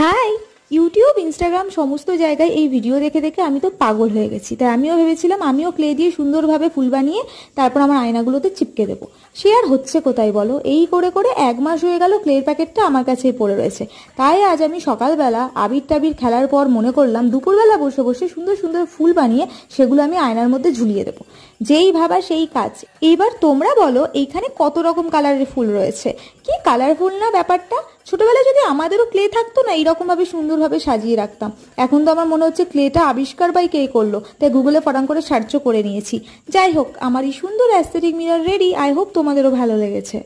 high YouTube Instagram সমস্ত জায়গায় এই ভিডিও দেখে দেখে আমি তো পাগল হয়ে গেছি তাই আমিও ভেবেছিলাম আমিও ক্লে দিয়ে সুন্দরভাবে ফুল বানিয়ে তারপর আমার আয়নাগুলোতে চিপকে দেবো সে আর হচ্ছে কোথায় বলো এই করে করে এক মাস হয়ে গেল ক্লের প্যাকেটটা আমার কাছেই পড়ে রয়েছে তাই আজ আমি সকালবেলা আবির টাবির খেলার পর মনে করলাম দুপুরবেলা বসে বসে সুন্দর সুন্দর ফুল বানিয়ে সেগুলো আমি আয়নার মধ্যে ঝুলিয়ে দেবো যেই ভাবা সেই কাজ এইবার তোমরা বলো এইখানে কত রকম কালারের ফুল রয়েছে কি কালারফুল না ব্যাপারটা ছোটবেলায় আমাদেরও ক্লে থাকতো না এইরকমভাবে সুন্দরভাবে সাজিয়ে রাখতাম এখন তো আমার মনে হচ্ছে ক্লেটা আবিষ্কার বাই কে করলো তাই গুগলে ফটাং করে সার্চও করে নিয়েছি যাই হোক আমার এই সুন্দর aesthetic mirror ready I hope তোমাদেরও ভালো লেগেছে